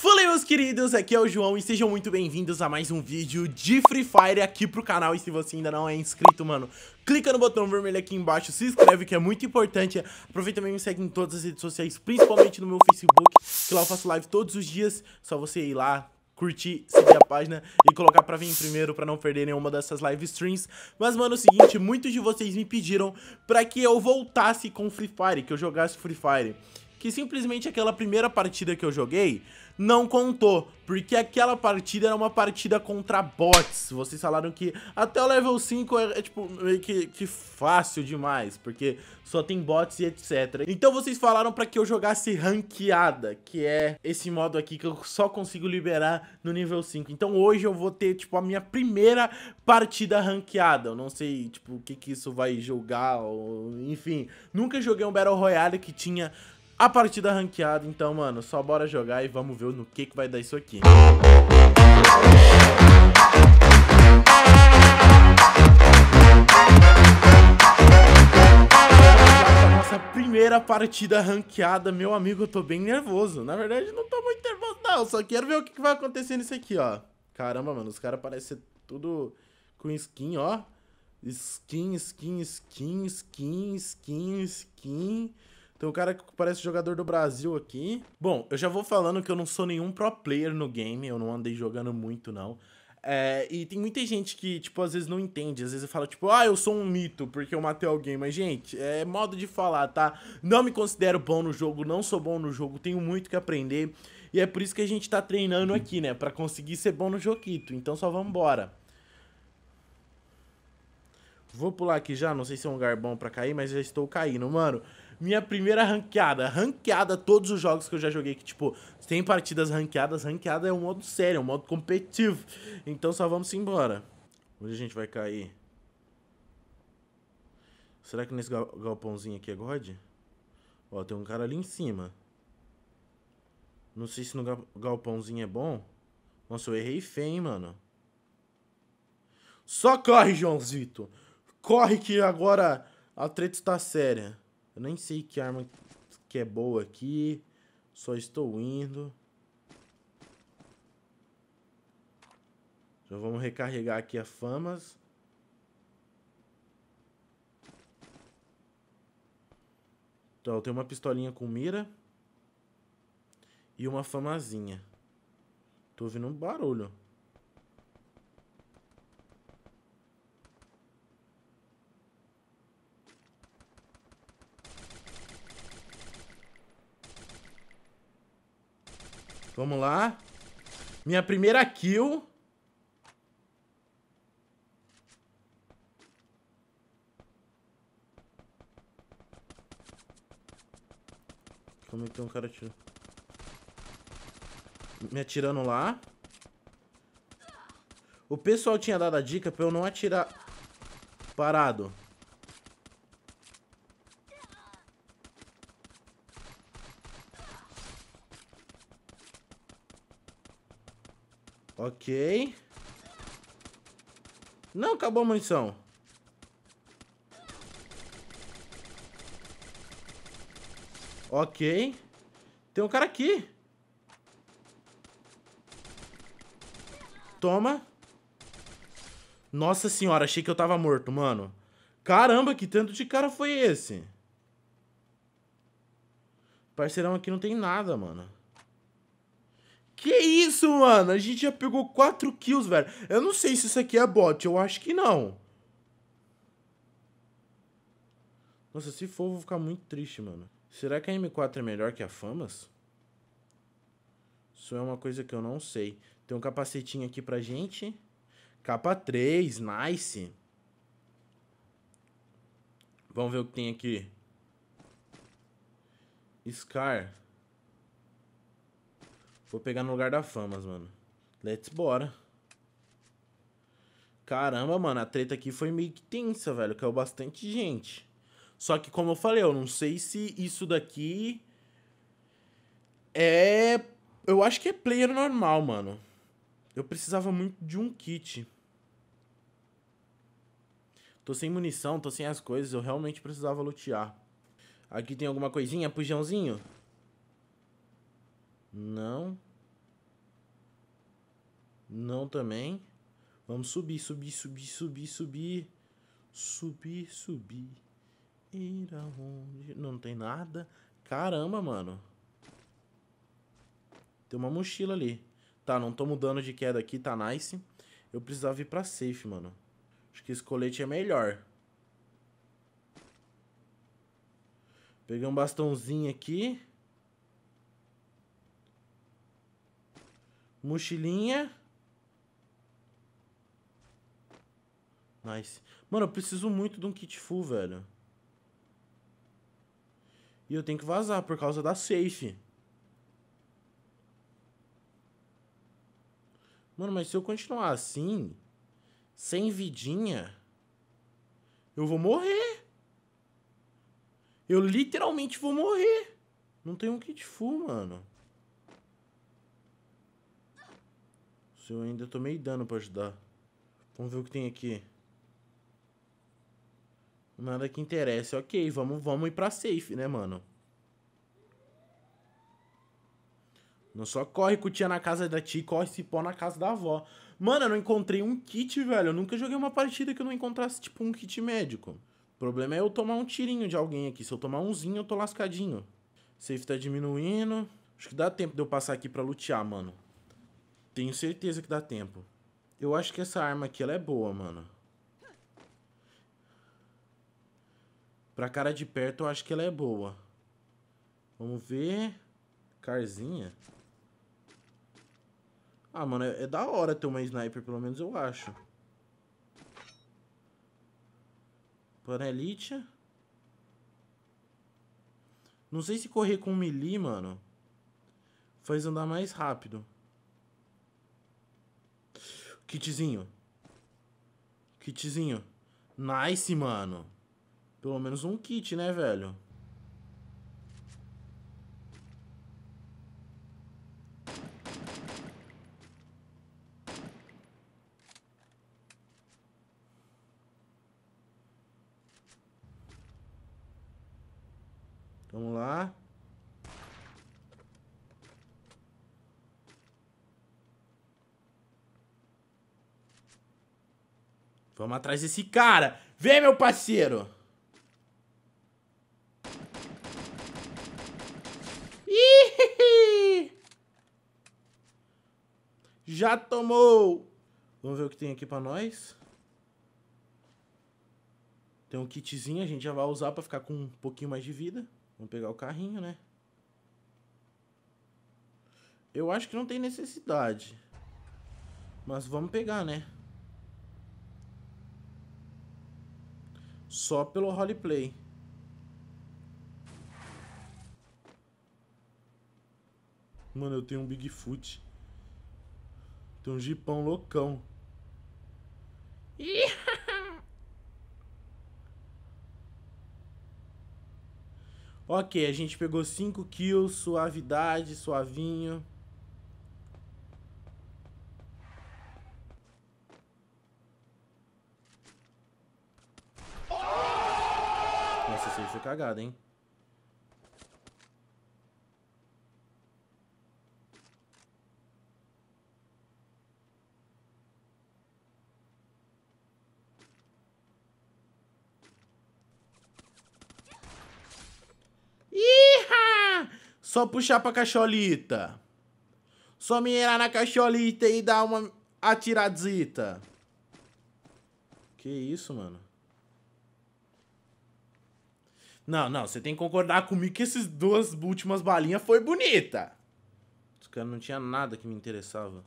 Fala aí, meus queridos, aqui é o João e sejam muito bem-vindos a mais um vídeo de Free Fire aqui pro canal E se você ainda não é inscrito, mano, clica no botão vermelho aqui embaixo, se inscreve que é muito importante Aproveita também e me segue em todas as redes sociais, principalmente no meu Facebook, que lá eu faço live todos os dias Só você ir lá, curtir, seguir a página e colocar pra vir primeiro pra não perder nenhuma dessas live streams. Mas, mano, é o seguinte, muitos de vocês me pediram pra que eu voltasse com Free Fire, que eu jogasse Free Fire que simplesmente aquela primeira partida que eu joguei não contou, porque aquela partida era uma partida contra bots. Vocês falaram que até o level 5 é, é tipo, meio que, que fácil demais, porque só tem bots e etc. Então vocês falaram para que eu jogasse ranqueada, que é esse modo aqui que eu só consigo liberar no nível 5. Então hoje eu vou ter, tipo, a minha primeira partida ranqueada. Eu não sei, tipo, o que que isso vai jogar, ou... enfim. Nunca joguei um Battle Royale que tinha a partida ranqueada. Então, mano, só bora jogar e vamos ver no que, que vai dar isso aqui. Nossa primeira partida ranqueada, meu amigo, eu tô bem nervoso. Na verdade, não tô muito nervoso, não. Só quero ver o que, que vai acontecer nisso aqui, ó. Caramba, mano, os caras parecem tudo com skin, ó. Skin, skin, skin, skin, skin, skin. Tem um cara que parece jogador do Brasil aqui. Bom, eu já vou falando que eu não sou nenhum pro player no game, eu não andei jogando muito, não. É, e tem muita gente que, tipo, às vezes não entende. Às vezes fala, tipo, ah, eu sou um mito porque eu matei alguém. Mas, gente, é modo de falar, tá? Não me considero bom no jogo, não sou bom no jogo, tenho muito que aprender. E é por isso que a gente tá treinando aqui, né? Pra conseguir ser bom no joguito. Então só vambora. Vou pular aqui já, não sei se é um lugar bom pra cair, mas já estou caindo, mano minha primeira ranqueada. Ranqueada, todos os jogos que eu já joguei, que tipo, tem partidas ranqueadas, ranqueada é um modo sério, é um modo competitivo. Então só vamos embora. Onde a gente vai cair? Será que nesse galpãozinho aqui é God? Ó, tem um cara ali em cima. Não sei se no galpãozinho é bom. Nossa, eu errei feio, hein, mano. Só corre, Joãozito. Corre que agora a treta está séria. Eu nem sei que arma que é boa aqui. Só estou indo. Já vamos recarregar aqui a famas. Então, eu tenho uma pistolinha com mira. E uma famazinha. Tô ouvindo um barulho. Vamos lá. Minha primeira kill. Como é que tem um cara atirando? Me atirando lá. O pessoal tinha dado a dica pra eu não atirar parado. Ok. Não, acabou a munição. Ok. Tem um cara aqui. Toma. Nossa senhora, achei que eu tava morto, mano. Caramba, que tanto de cara foi esse? Parceirão aqui não tem nada, mano. Que isso, mano? A gente já pegou 4 kills, velho. Eu não sei se isso aqui é bot, eu acho que não. Nossa, se for, eu vou ficar muito triste, mano. Será que a M4 é melhor que a Famas? Isso é uma coisa que eu não sei. Tem um capacetinho aqui pra gente. Capa 3, nice. Vamos ver o que tem aqui. Scar. Vou pegar no lugar da famas, mano. Let's bora. Caramba, mano, a treta aqui foi meio que tensa, velho. Caiu bastante gente. Só que, como eu falei, eu não sei se isso daqui é. Eu acho que é player normal, mano. Eu precisava muito de um kit. Tô sem munição, tô sem as coisas. Eu realmente precisava lutear. Aqui tem alguma coisinha, pujãozinho? Não. Não também. Vamos subir, subir, subir, subir, subir. Subir, subir. Ir aonde? Não tem nada. Caramba, mano. Tem uma mochila ali. Tá, não tomo dano de queda aqui, tá nice. Eu precisava ir pra safe, mano. Acho que esse colete é melhor. Peguei um bastãozinho aqui. Mochilinha. Nice. Mano, eu preciso muito de um kit full, velho. E eu tenho que vazar por causa da safe. Mano, mas se eu continuar assim, sem vidinha, eu vou morrer. Eu literalmente vou morrer. Não tem um kit full, mano. Se eu ainda tomei dano pra ajudar. Vamos ver o que tem aqui. Nada que interesse. Ok, vamos, vamos ir pra safe, né, mano? Não só corre com tia na casa da tia, corre pó na casa da avó. Mano, eu não encontrei um kit, velho. Eu nunca joguei uma partida que eu não encontrasse, tipo, um kit médico. O problema é eu tomar um tirinho de alguém aqui. Se eu tomar umzinho, eu tô lascadinho. Safe tá diminuindo. Acho que dá tempo de eu passar aqui pra lutear, mano. Tenho certeza que dá tempo. Eu acho que essa arma aqui, ela é boa, mano. Pra cara de perto, eu acho que ela é boa. Vamos ver... Carzinha. Ah, mano, é, é da hora ter uma sniper, pelo menos eu acho. Panelite. Não sei se correr com melee, mano, faz andar mais rápido. Kitzinho. Kitzinho. Nice, mano. Pelo menos um kit, né, velho? Vamos atrás desse cara. Vem, meu parceiro. Ih! Já tomou. Vamos ver o que tem aqui pra nós. Tem um kitzinho, a gente já vai usar pra ficar com um pouquinho mais de vida. Vamos pegar o carrinho, né? Eu acho que não tem necessidade. Mas vamos pegar, né? só pelo roleplay. Mano, eu tenho um Bigfoot. Tem um jipão loucão. ok, a gente pegou 5 kills, suavidade, suavinho. cagada, hein? Iha! Só puxar pra cacholita. Só mirar na cacholita e dar uma atiradita. Que isso, mano. Não, não, você tem que concordar comigo que essas duas últimas balinhas foi bonita. Os caras não tinha nada que me interessava.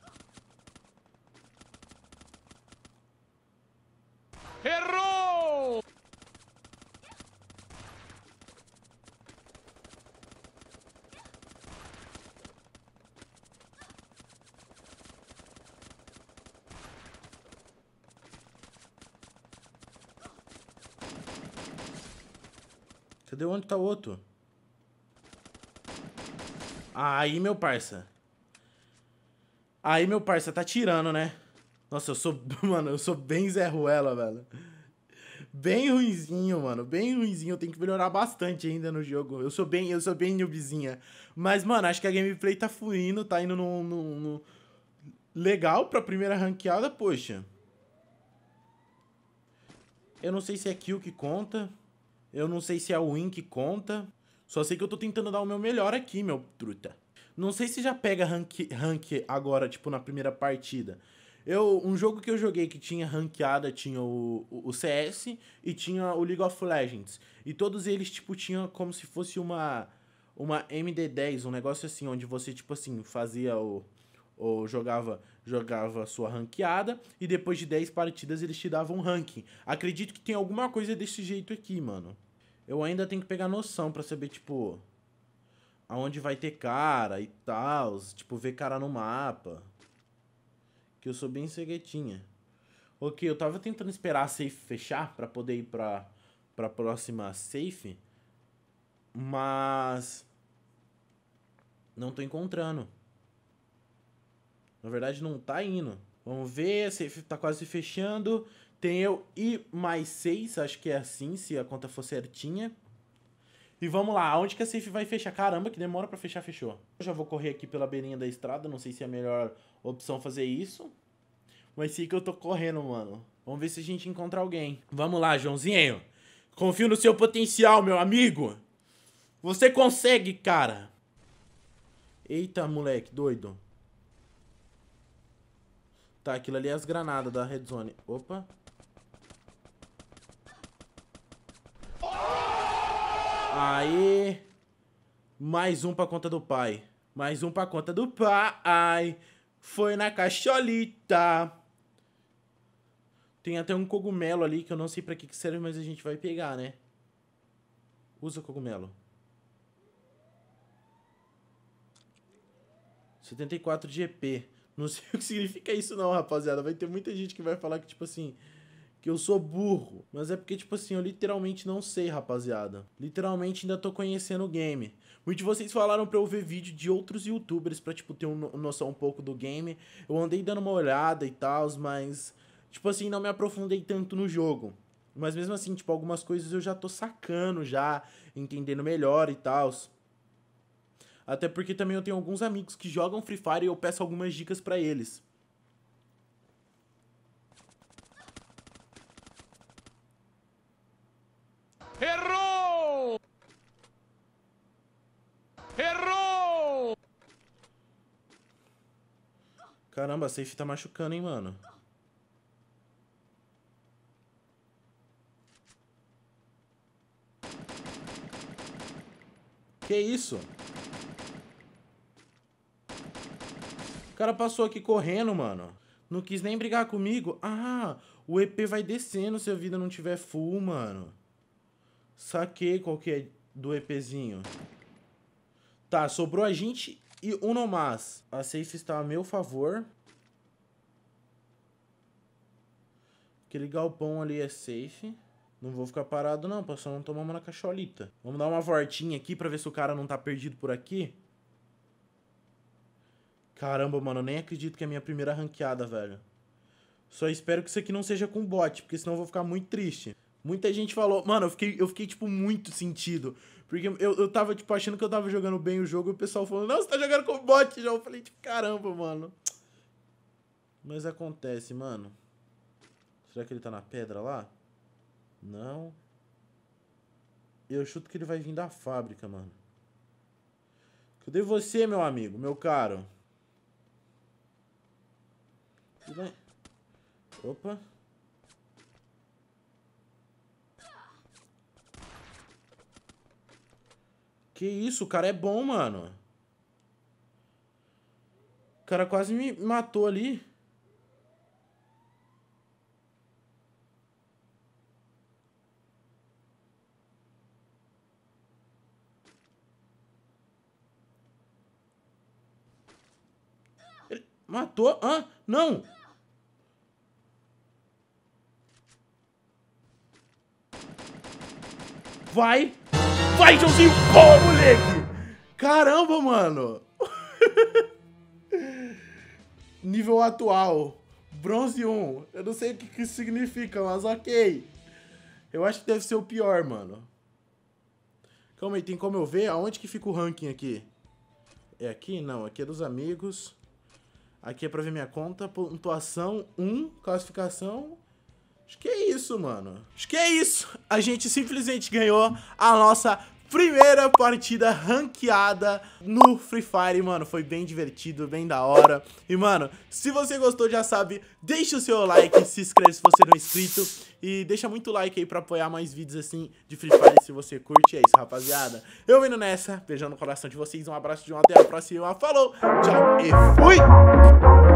Cadê onde tá o outro? Aí, meu parça. Aí, meu parça, tá tirando, né? Nossa, eu sou... Mano, eu sou bem Zé Ruela, velho. Bem ruinzinho, mano. Bem ruinzinho. Eu tenho que melhorar bastante ainda no jogo. Eu sou bem... Eu sou bem noobzinha. Mas, mano, acho que a gameplay tá fluindo. Tá indo no... no, no... Legal pra primeira ranqueada, poxa. Eu não sei se é kill que conta. Eu não sei se é o win que conta. Só sei que eu tô tentando dar o meu melhor aqui, meu truta. Não sei se já pega rank, rank agora, tipo, na primeira partida. Eu, um jogo que eu joguei que tinha ranqueada tinha o, o, o, CS e tinha o League of Legends. E todos eles, tipo, tinham como se fosse uma, uma MD10, um negócio assim, onde você, tipo assim, fazia o. Ou jogava jogava sua ranqueada e depois de 10 partidas eles te davam um ranking. Acredito que tem alguma coisa desse jeito aqui, mano eu ainda tenho que pegar noção para saber, tipo, aonde vai ter cara e tal, tipo, ver cara no mapa. Que eu sou bem ceguetinha. Ok, eu tava tentando esperar a safe fechar para poder ir pra, pra próxima safe, mas não tô encontrando. Na verdade, não tá indo. Vamos ver, a safe tá quase fechando. Tem eu I mais 6, acho que é assim, se a conta for certinha. E vamos lá, aonde que a safe vai fechar? Caramba, que demora pra fechar, fechou. Eu já vou correr aqui pela beirinha da estrada, não sei se é a melhor opção fazer isso. Mas sim que eu tô correndo, mano. Vamos ver se a gente encontra alguém. Vamos lá, Joãozinho. Confio no seu potencial, meu amigo. Você consegue, cara. Eita, moleque, doido. Tá, aquilo ali é as granadas da Red Zone. Opa. Aí. Mais um pra conta do pai. Mais um pra conta do pai. Foi na caixolita. Tem até um cogumelo ali que eu não sei pra que, que serve, mas a gente vai pegar, né? Usa o cogumelo. 74 GP. Não sei o que significa isso não, rapaziada. Vai ter muita gente que vai falar que, tipo assim que eu sou burro. Mas é porque, tipo assim, eu literalmente não sei, rapaziada. Literalmente ainda tô conhecendo o game. Muitos de vocês falaram pra eu ver vídeo de outros youtubers pra, tipo, ter uma noção um pouco do game. Eu andei dando uma olhada e tal, mas, tipo assim, não me aprofundei tanto no jogo. Mas mesmo assim, tipo, algumas coisas eu já tô sacando já, entendendo melhor e tal. Até porque também eu tenho alguns amigos que jogam Free Fire e eu peço algumas dicas para eles. Caramba, a safe tá machucando, hein, mano. Que isso? O cara passou aqui correndo, mano. Não quis nem brigar comigo. Ah, o EP vai descendo se a vida não tiver full, mano. Saquei qual que é do EPzinho. Tá, sobrou a gente e uno mais A safe está a meu favor. Aquele galpão ali é safe. Não vou ficar parado não, só não tomamos na cacholita. Vamos dar uma voltinha aqui pra ver se o cara não tá perdido por aqui. Caramba, mano, eu nem acredito que é a minha primeira ranqueada, velho. Só espero que isso aqui não seja com bot, porque senão eu vou ficar muito triste. Muita gente falou... Mano, eu fiquei, eu fiquei tipo, muito sentido. Porque eu, eu tava, tipo, achando que eu tava jogando bem o jogo e o pessoal falou não, você tá jogando com bot já. Eu falei, tipo, caramba, mano. Mas acontece, mano. Será que ele tá na pedra lá? Não. Eu chuto que ele vai vir da fábrica, mano. Cadê você, meu amigo, meu caro? Opa. Que isso, o cara é bom, mano. O cara quase me matou ali. Ele matou? Hã? Não! Vai! Vai, Joãozinho! Pô, moleque! Caramba, mano! Nível atual. Bronze 1. Eu não sei o que isso significa, mas ok. Eu acho que deve ser o pior, mano. Calma aí, tem como eu ver aonde que fica o ranking aqui? É aqui? Não, aqui é dos amigos. Aqui é pra ver minha conta. Pontuação 1, classificação. Acho que é isso, mano. Acho que é isso a gente simplesmente ganhou a nossa primeira partida ranqueada no Free Fire, mano, foi bem divertido, bem da hora. E, mano, se você gostou, já sabe, deixa o seu like, se inscreve se você não é inscrito e deixa muito like aí pra apoiar mais vídeos assim de Free Fire se você curte. É isso, rapaziada. Eu vindo nessa, beijão no coração de vocês, um abraço de um, até a próxima, falou, tchau e fui!